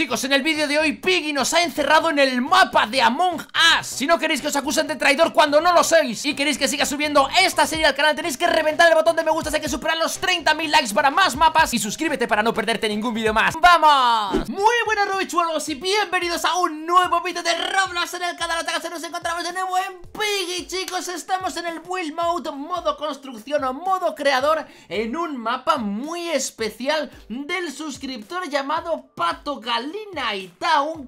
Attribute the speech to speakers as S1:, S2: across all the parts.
S1: Chicos, en el vídeo de hoy Piggy nos ha encerrado en el mapa de Among Us Si no queréis que os acusen de traidor cuando no lo sois Y queréis que siga subiendo esta serie al canal Tenéis que reventar el botón de me gusta Hay que superar los 30.000 likes para más mapas Y suscríbete para no perderte ningún vídeo más ¡Vamos! Muy buenas robichuelos y bienvenidos a un nuevo vídeo de Roblox en el canal se Nos encontramos de nuevo en Piggy, chicos Estamos en el Build Mode, modo construcción o modo creador En un mapa muy especial del suscriptor llamado Pato Galán Lina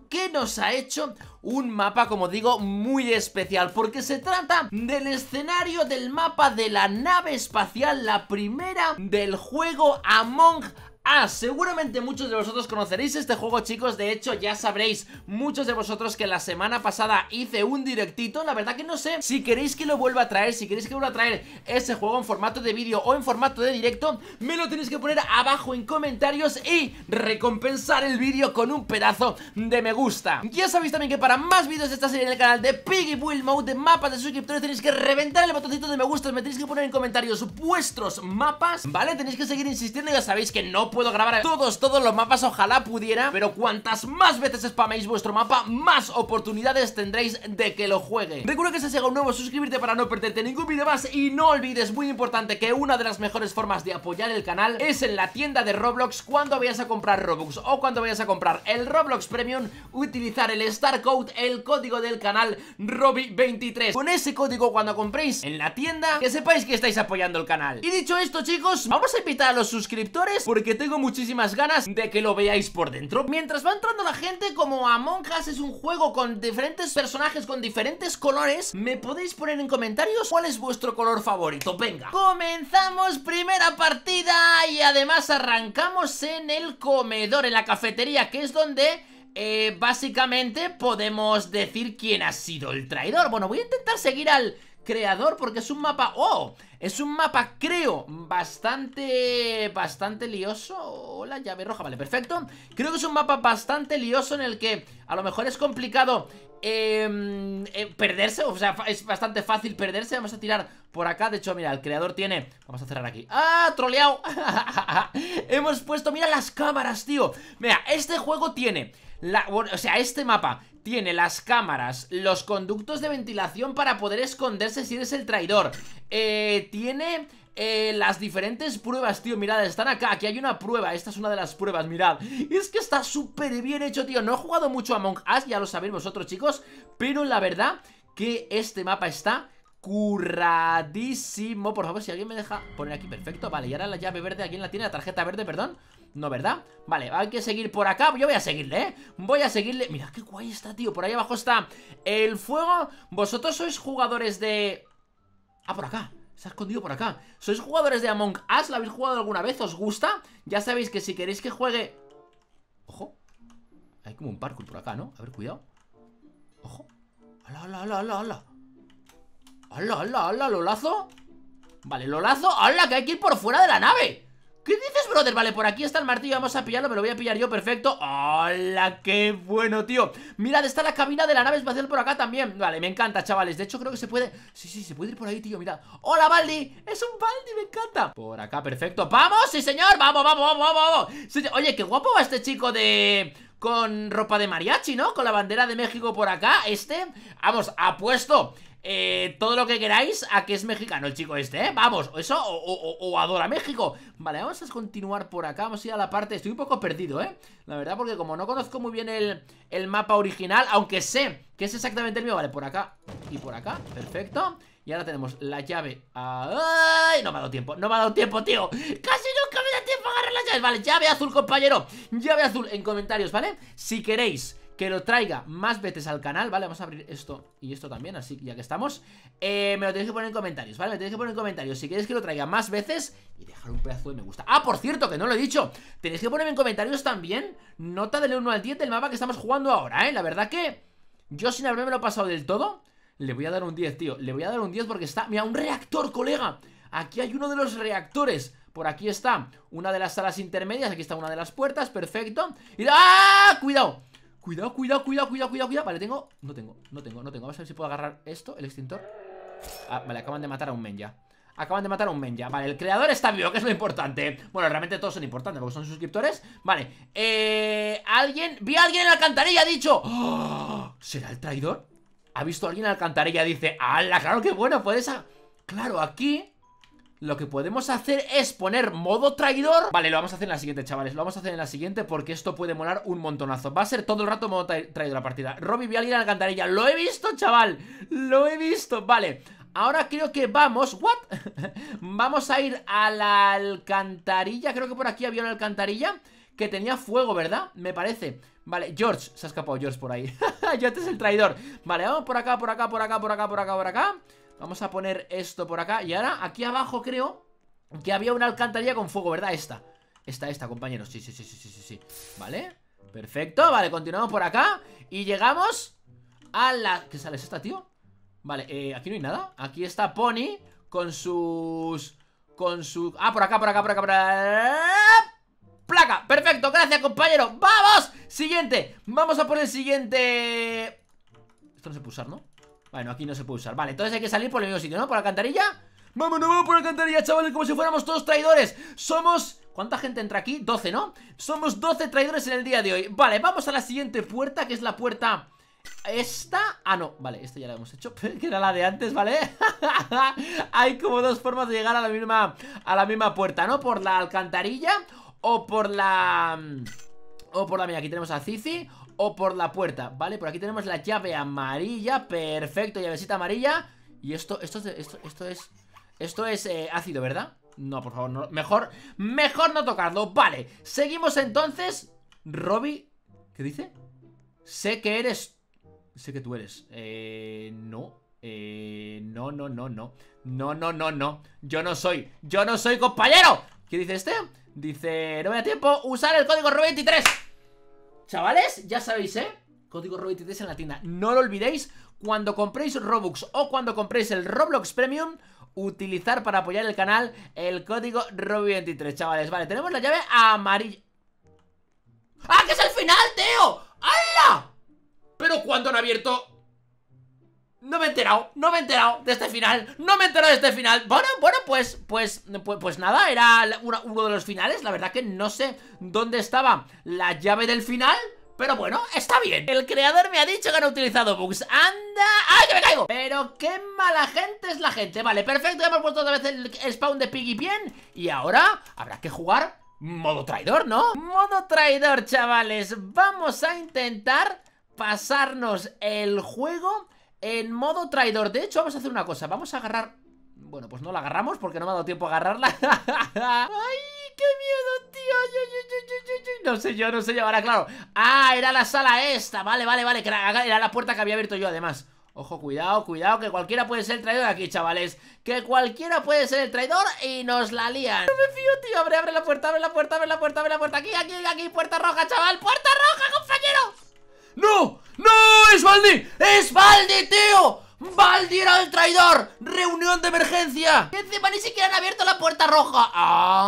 S1: que nos ha hecho un mapa, como digo, muy especial porque se trata del escenario del mapa de la nave espacial, la primera del juego Among Ah, seguramente muchos de vosotros conoceréis este juego chicos, de hecho ya sabréis muchos de vosotros que la semana pasada hice un directito, la verdad que no sé si queréis que lo vuelva a traer, si queréis que vuelva a traer ese juego en formato de vídeo o en formato de directo, me lo tenéis que poner abajo en comentarios y recompensar el vídeo con un pedazo de me gusta. Ya sabéis también que para más vídeos de esta serie en el canal de Piggy Will Mode de mapas de suscriptores tenéis que reventar el botoncito de me gusta, me tenéis que poner en comentarios vuestros mapas, ¿vale? Tenéis que seguir insistiendo, ya sabéis que no puedo grabar todos, todos los mapas, ojalá pudiera Pero cuantas más veces spaméis vuestro mapa, más oportunidades tendréis de que lo juegue Recuerda que si has un nuevo, suscribirte para no perderte ningún vídeo más Y no olvides, muy importante, que una de las mejores formas de apoyar el canal es en la tienda de Roblox Cuando vayas a comprar Robux o cuando vayas a comprar el Roblox Premium Utilizar el Star Code, el código del canal robi 23 Con ese código cuando compréis en la tienda, que sepáis que estáis apoyando el canal Y dicho esto chicos, vamos a invitar a los suscriptores porque tengo muchísimas ganas de que lo veáis por dentro Mientras va entrando la gente, como a monjas es un juego con diferentes personajes, con diferentes colores Me podéis poner en comentarios cuál es vuestro color favorito, venga Comenzamos primera partida y además arrancamos en el comedor, en la cafetería, que es donde... Eh, básicamente podemos decir quién ha sido el traidor Bueno, voy a intentar seguir al creador porque es un mapa... ¡Oh! Es un mapa, creo, bastante... Bastante lioso La llave roja, vale, perfecto Creo que es un mapa bastante lioso en el que a lo mejor es complicado em, em, perderse, o sea, es bastante fácil perderse Vamos a tirar por acá, de hecho, mira, el creador tiene... Vamos a cerrar aquí ¡Ah, troleado! Hemos puesto, mira las cámaras, tío Mira, este juego tiene o sea, este mapa tiene las cámaras, los conductos de ventilación para poder esconderse si eres el traidor. Eh, tiene... Eh, las diferentes pruebas, tío, mirad, están acá, aquí hay una prueba, esta es una de las pruebas, mirad Es que está súper bien hecho, tío, no he jugado mucho a Among Us, ya lo sabéis vosotros, chicos Pero la verdad que este mapa está curradísimo Por favor, si alguien me deja poner aquí, perfecto Vale, y ahora la llave verde, ¿alguien la tiene? La tarjeta verde, perdón no, ¿verdad? Vale, hay que seguir por acá Yo voy a seguirle, ¿eh? Voy a seguirle Mira qué guay está, tío Por ahí abajo está el fuego Vosotros sois jugadores de... Ah, por acá se ha escondido por acá ¿Sois jugadores de Among Us? ¿La habéis jugado alguna vez? ¿Os gusta? Ya sabéis que si queréis que juegue... Ojo Hay como un parkour por acá, ¿no? A ver, cuidado Ojo ¡Hala, hola, hola, hola, hola ¡Hala, hala, hola, ¿Lolazo? Vale, lazo. Hola, que hay que ir por fuera de la nave! ¿Qué dices, brother? Vale, por aquí está el martillo, vamos a pillarlo, me lo voy a pillar yo, perfecto ¡Hola! ¡Qué bueno, tío! Mira, está la cabina de la nave espacial por acá también Vale, me encanta, chavales, de hecho creo que se puede... Sí, sí, se puede ir por ahí, tío, Mira. ¡Hola, Baldi! ¡Es un Baldi, me encanta! Por acá, perfecto ¡Vamos, sí, señor! ¡Vamos, vamos, vamos, vamos! oye, qué guapo va este chico de con ropa de mariachi, ¿no? Con la bandera de México por acá Este, vamos, apuesto eh, todo lo que queráis a que es mexicano el chico este, ¿eh? Vamos, eso o, o, adora México. Vale, vamos a continuar por acá, vamos a ir a la parte... Estoy un poco perdido, ¿eh? La verdad, porque como no conozco muy bien el, mapa original, aunque sé que es exactamente el mío. Vale, por acá y por acá, perfecto. Y ahora tenemos la llave ¡Ay! No me ha dado tiempo, no me ha dado tiempo, tío Casi nunca me da tiempo a agarrar la llave Vale, llave azul, compañero Llave azul en comentarios, ¿vale? Si queréis que lo traiga más veces al canal, ¿vale? Vamos a abrir esto y esto también, así ya que estamos eh, Me lo tenéis que poner en comentarios, ¿vale? Me tenéis que poner en comentarios si queréis que lo traiga más veces Y dejar un pedazo de me gusta Ah, por cierto, que no lo he dicho Tenéis que ponerme en comentarios también Nota del 1 al 10 del mapa que estamos jugando ahora, ¿eh? La verdad que yo sin haberme lo pasado del todo Le voy a dar un 10, tío Le voy a dar un 10 porque está... Mira, un reactor, colega Aquí hay uno de los reactores por aquí está una de las salas intermedias, aquí está una de las puertas, perfecto. Y ¡Ah! ¡Cuidado! Cuidado, cuidado, cuidado, cuidado, cuidado, cuidado Vale, tengo, no tengo, no tengo, no tengo a ver si puedo agarrar esto, el extintor ah, Vale, acaban de matar a un men Acaban de matar a un men vale, el creador está vivo Que es lo importante, bueno, realmente todos son importantes Porque son suscriptores, vale eh, Alguien, vi a alguien en la alcantarilla Ha dicho, ¡Oh!". ¿será el traidor? Ha visto a alguien en la alcantarilla, dice ¡Hala, claro que bueno! Pues esa, claro, aquí lo que podemos hacer es poner modo traidor Vale, lo vamos a hacer en la siguiente, chavales Lo vamos a hacer en la siguiente porque esto puede molar un montonazo Va a ser todo el rato modo traidor la partida Robby, voy a ir a la alcantarilla Lo he visto, chaval Lo he visto, vale Ahora creo que vamos, ¿what? vamos a ir a la alcantarilla Creo que por aquí había una alcantarilla que tenía fuego, ¿verdad? Me parece Vale, George, se ha escapado George por ahí George es el traidor Vale, vamos por acá, por acá, por acá, por acá, por acá, por acá Vamos a poner esto por acá Y ahora aquí abajo creo que había una alcantarilla con fuego, ¿verdad? Esta Esta, esta, compañeros Sí, sí, sí, sí, sí, sí, Vale, perfecto Vale, continuamos por acá Y llegamos a la... ¿Qué sale? esta, tío? Vale, eh, aquí no hay nada Aquí está Pony con sus... Con su... Ah, por acá, por acá, por acá, por acá Placa, perfecto, gracias compañero ¡Vamos! Siguiente, vamos a poner el siguiente Esto no se pulsar, ¿no? Bueno, aquí no se puede usar Vale, entonces hay que salir por el mismo sitio, ¿no? ¿Por la alcantarilla? ¡Vámonos, vamos por la alcantarilla, chavales! Como si fuéramos todos traidores Somos... ¿Cuánta gente entra aquí? 12, ¿no? Somos 12 traidores en el día de hoy Vale, vamos a la siguiente puerta, que es la puerta... Esta, ah no, vale, esto ya lo hemos hecho Que era la de antes, ¿vale? Hay como dos formas de llegar a la misma A la misma puerta, ¿no? Por la alcantarilla o por la... O por la... mía. aquí tenemos a Cici o por la puerta Vale, por aquí tenemos la llave amarilla Perfecto, llavecita amarilla Y esto, esto, es, esto, es Esto es eh, ácido, ¿verdad? No, por favor, no, mejor, mejor no tocarlo Vale, seguimos entonces Robby ¿qué dice? Sé que eres Sé que tú eres Eh, no eh, no, no, no, no No, no, no, no Yo no soy, yo no soy compañero ¿Qué dice este? Dice, no me da tiempo, usar el código rob 23 Chavales, ya sabéis, ¿eh? Código ROBO23 en la tienda. No lo olvidéis, cuando compréis Robux o cuando compréis el Roblox Premium, utilizar para apoyar el canal el código robby 23 chavales. Vale, tenemos la llave amarilla. ¡Ah, que es el final, tío! ¡Hala! Pero cuando han abierto no me he enterado, no me he enterado de este final No me he enterado de este final Bueno, bueno, pues, pues, pues, pues nada Era uno de los finales, la verdad que no sé Dónde estaba la llave del final pero bueno, está bien El creador me ha dicho que han utilizado bugs ¡Anda! ¡Ay, que me caigo! Pero qué mala gente es la gente Vale, perfecto, ya hemos puesto otra vez el spawn de Piggy bien Y ahora habrá que jugar modo traidor, ¿no? Modo traidor, chavales Vamos a intentar pasarnos el juego en modo traidor De hecho, vamos a hacer una cosa Vamos a agarrar... Bueno, pues no la agarramos porque no me ha dado tiempo a agarrarla ¡Ay, qué miedo, tío! no sé yo, no sé yo Ahora, claro ¡Ah, era la sala esta! Vale, vale, vale era, la puerta que había abierto yo, además Ojo, cuidado, cuidado, que cualquiera puede ser el traidor aquí, chavales Que cualquiera puede ser el traidor y nos la lían No me fío, tío, abre, abre la puerta, abre la puerta, abre la puerta, abre la puerta Aquí, aquí, aquí, puerta roja, chaval, puerta roja, compañero ¡No! ¡No! ¡Es Baldi! es Valdi, tío! ¡Valdi era el traidor! ¡Reunión de emergencia! Que encima ni siquiera han abierto la puerta roja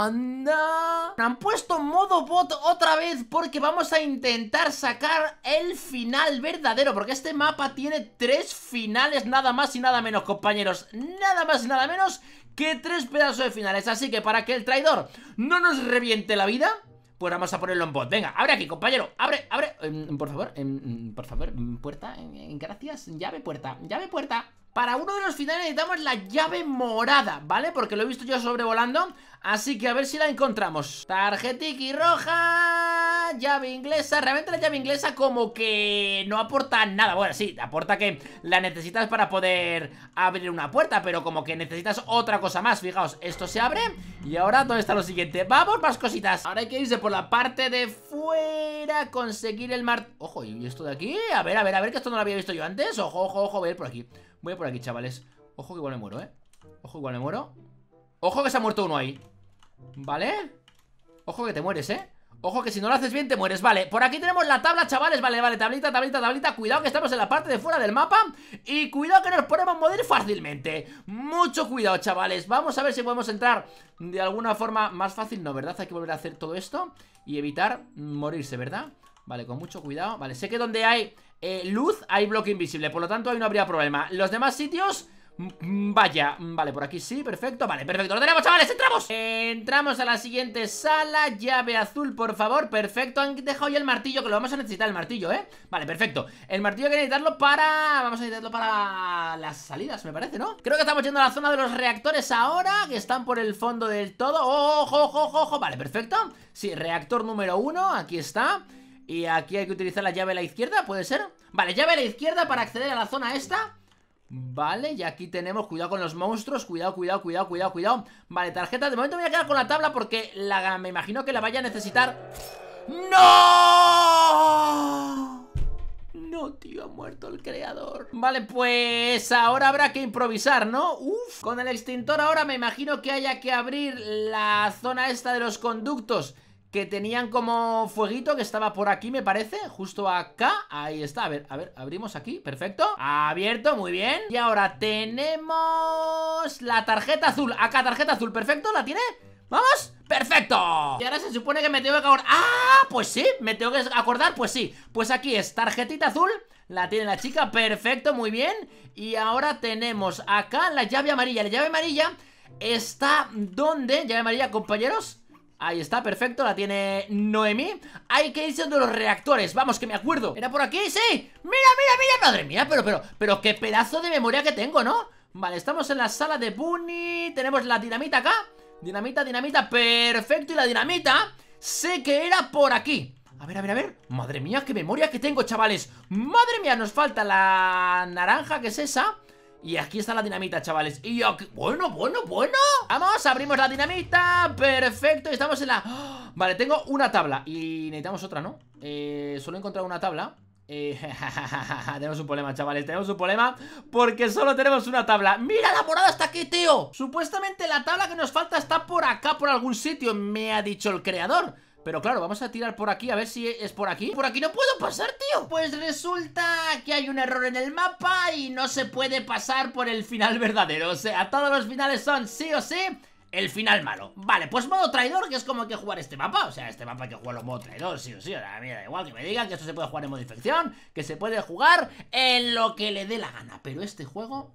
S1: ¡Anda! Han puesto modo bot otra vez Porque vamos a intentar sacar el final verdadero Porque este mapa tiene tres finales Nada más y nada menos, compañeros Nada más y nada menos que tres pedazos de finales Así que para que el traidor no nos reviente la vida pues vamos a ponerlo en bot. Venga, abre aquí, compañero. Abre, abre. Em, por favor, em, por favor, em, puerta. gracias. Llave, puerta. Llave, puerta. Para uno de los finales necesitamos la llave morada, ¿vale? Porque lo he visto yo sobrevolando Así que a ver si la encontramos Tarjetiki roja Llave inglesa Realmente la llave inglesa como que no aporta nada Bueno, sí, aporta que la necesitas para poder abrir una puerta Pero como que necesitas otra cosa más Fijaos, esto se abre Y ahora, ¿dónde está lo siguiente? ¡Vamos, más cositas! Ahora hay que irse por la parte de fuera Conseguir el mar... Ojo, ¿y esto de aquí? A ver, a ver, a ver, que esto no lo había visto yo antes Ojo, ojo, ojo, a ver por aquí Voy por aquí, chavales Ojo que igual me muero, ¿eh? Ojo que igual me muero Ojo que se ha muerto uno ahí ¿Vale? Ojo que te mueres, ¿eh? Ojo que si no lo haces bien te mueres, vale Por aquí tenemos la tabla, chavales, vale, vale Tablita, tablita, tablita, cuidado que estamos en la parte de fuera del mapa Y cuidado que nos podemos morir fácilmente Mucho cuidado, chavales Vamos a ver si podemos entrar De alguna forma más fácil, no, ¿verdad? Hay que volver a hacer todo esto Y evitar morirse, ¿verdad? Vale, con mucho cuidado Vale, sé que donde hay eh, luz hay bloque invisible Por lo tanto ahí no habría problema Los demás sitios... Mm, mm, vaya, mm, vale, por aquí sí, perfecto Vale, perfecto, lo tenemos, chavales, entramos Entramos a la siguiente sala Llave azul, por favor, perfecto Han dejado ya el martillo, que lo vamos a necesitar, el martillo, ¿eh? Vale, perfecto, el martillo que necesitarlo para... Vamos a necesitarlo para las salidas, me parece, ¿no? Creo que estamos yendo a la zona de los reactores ahora Que están por el fondo del todo ¡Ojo, ojo, ojo, ojo! Vale, perfecto Sí, reactor número uno, aquí está y aquí hay que utilizar la llave a la izquierda, ¿puede ser? Vale, llave a la izquierda para acceder a la zona esta Vale, y aquí tenemos, cuidado con los monstruos Cuidado, cuidado, cuidado, cuidado, cuidado Vale, tarjeta, de momento me voy a quedar con la tabla Porque la, me imagino que la vaya a necesitar ¡No! No, tío, ha muerto el creador Vale, pues ahora habrá que improvisar, ¿no? Uf, con el extintor ahora me imagino que haya que abrir la zona esta de los conductos que tenían como fueguito que estaba por aquí, me parece, justo acá, ahí está, a ver, a ver, abrimos aquí, perfecto, abierto, muy bien, y ahora tenemos la tarjeta azul, acá tarjeta azul, perfecto, ¿la tiene? ¡Vamos! ¡Perfecto! Y ahora se supone que me tengo que acordar... ¡Ah! Pues sí, me tengo que acordar, pues sí Pues aquí es tarjetita azul la tiene la chica, perfecto, muy bien Y ahora tenemos acá la llave amarilla La llave amarilla está donde... Llave amarilla, compañeros Ahí está, perfecto, la tiene Noemi Hay que irse de los reactores, vamos, que me acuerdo ¿Era por aquí? ¡Sí! ¡Mira, mira, mira! ¡Madre mía! Pero, pero, pero qué pedazo de memoria que tengo, ¿no? Vale, estamos en la sala de Bunny Tenemos la dinamita acá Dinamita, dinamita, perfecto Y la dinamita sé que era por aquí a ver, a ver, a ver Madre mía, qué memoria que tengo, chavales Madre mía, nos falta la naranja, que es esa y aquí está la dinamita, chavales Y yo Bueno, bueno, bueno Vamos, abrimos la dinamita Perfecto, estamos en la... Vale, tengo una tabla Y necesitamos otra, ¿no? Eh, solo he encontrado una tabla eh, tenemos un problema, chavales Tenemos un problema porque solo tenemos una tabla ¡Mira, la morada está aquí, tío! Supuestamente la tabla que nos falta está por acá Por algún sitio, me ha dicho el creador pero claro, vamos a tirar por aquí, a ver si es por aquí ¡Por aquí no puedo pasar, tío! Pues resulta que hay un error en el mapa y no se puede pasar por el final verdadero O sea, todos los finales son sí o sí el final malo Vale, pues modo traidor, que es como que jugar este mapa O sea, este mapa que jugarlo en modo traidor, sí o sí a da igual que me digan que esto se puede jugar en modo infección Que se puede jugar en lo que le dé la gana Pero este juego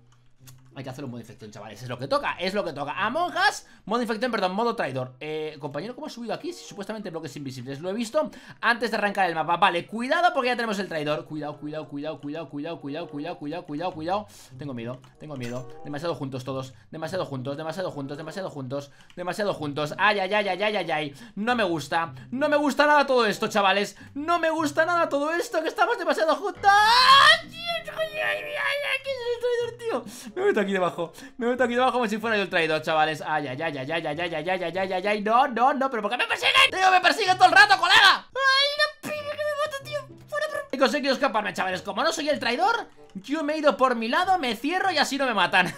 S1: hay que hacer un modo infección, chavales. Es lo que toca, es lo que toca. a monjas modo infección, perdón, modo traidor. Eh, compañero, ¿cómo he subido aquí? Si supuestamente bloques invisibles. Lo he visto antes de arrancar el mapa. Vale, cuidado porque ya tenemos el traidor. Cuidado, cuidado, cuidado, cuidado, cuidado, cuidado, cuidado, cuidado, cuidado, cuidado. Tengo miedo, tengo miedo. Demasiado juntos todos. Demasiado juntos, demasiado juntos, demasiado juntos. Demasiado juntos. Ay, ay, ay, ay, ay, ay, ay. No me gusta. No me gusta nada todo esto, chavales. No me gusta nada todo esto, que estamos demasiado juntos. ¡Ay, ay, ay, ay traidor, tío! Me meto aquí debajo. Me meto aquí debajo como si fuera yo el traidor, chavales. Ay, ay, ay, ay, ay, ay, ay, ay, ay, ay, ay, ay. No, no, no, pero ¿por qué me persiguen? Tío, me persiguen todo el rato, colega. ¡Ay, la pibe que me mata, tío! ¡Fuera, por... He conseguido escaparme, chavales. Como no soy el traidor, yo me he ido por mi lado, me cierro y así no me matan.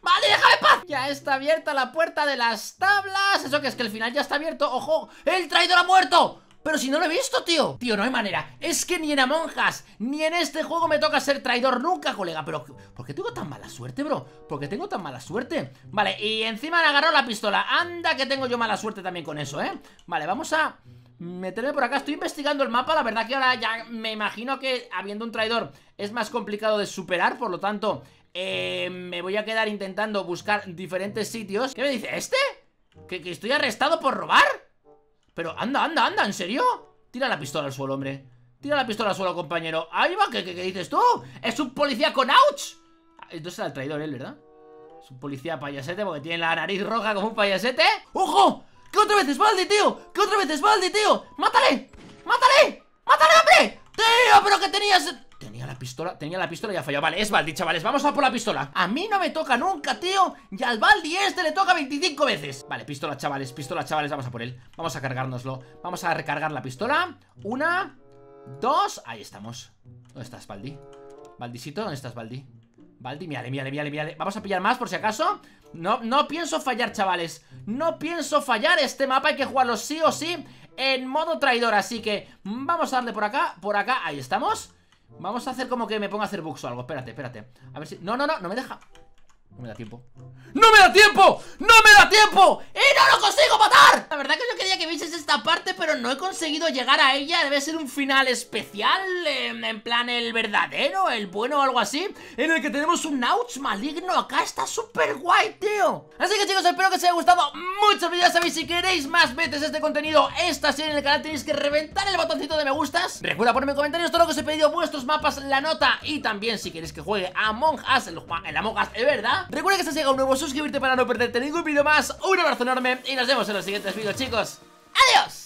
S1: ¡Vale, déjame paz! Ya está abierta la puerta de las tablas. Eso que es que el final ya está abierto. ¡Ojo! ¡El traidor ha muerto! Pero si no lo he visto, tío Tío, no hay manera Es que ni en monjas Ni en este juego me toca ser traidor nunca, colega Pero, ¿por qué tengo tan mala suerte, bro? ¿Por qué tengo tan mala suerte? Vale, y encima me agarró la pistola Anda que tengo yo mala suerte también con eso, ¿eh? Vale, vamos a meterme por acá Estoy investigando el mapa, la verdad que ahora ya me imagino que habiendo un traidor es más complicado de superar Por lo tanto, eh, me voy a quedar intentando buscar diferentes sitios ¿Qué me dice? ¿Este? ¿Que, que estoy arrestado por robar? Pero anda, anda, anda, ¿en serio? Tira la pistola al suelo, hombre Tira la pistola al suelo, compañero Ahí va, ¿qué, dices tú? ¡Es un policía con ouch! Ah, entonces era el traidor él, ¿verdad? Es un policía payasete porque tiene la nariz roja como un payasete ¡Ojo! ¡Que otra vez es Baldi, tío! ¡Que otra vez es Baldi, tío! ¡Mátale! ¡Mátale! ¡Mátale, hombre! ¡Tío, pero que tenías pistola Tenía la pistola y ha fallado Vale, es Baldi, chavales Vamos a por la pistola A mí no me toca nunca, tío Y al Baldi este le toca 25 veces Vale, pistola, chavales Pistola, chavales Vamos a por él Vamos a cargárnoslo Vamos a recargar la pistola Una Dos Ahí estamos ¿Dónde estás, Baldi? Baldisito, ¿dónde estás, Baldi? Baldi, mírale, mírale, mírale, Vamos a pillar más por si acaso No, no pienso fallar, chavales No pienso fallar Este mapa hay que jugarlo sí o sí en modo traidor Así que vamos a darle por acá, por acá, ahí estamos Vamos a hacer como que me ponga a hacer bugs o algo Espérate, espérate A ver si... No, no, no, no me deja no me da tiempo ¡No me da tiempo! ¡No me da tiempo! ¡Y no lo consigo matar! La verdad que yo quería que vieses esta parte Pero no he conseguido llegar a ella Debe ser un final especial En plan el verdadero, el bueno o algo así En el que tenemos un Naut maligno Acá está súper guay, tío Así que chicos, espero que os haya gustado mucho el Ya sabéis, si queréis más veces este contenido Esta serie en el canal tenéis que reventar el botoncito de me gustas Recuerda ponerme en comentarios todo lo que os he pedido Vuestros mapas, la nota Y también si queréis que juegue a Us en la Among Us, es verdad Recuerda que se llegado un nuevo, suscribirte para no perderte ningún vídeo más Un abrazo enorme y nos vemos en los siguientes vídeos chicos ¡Adiós!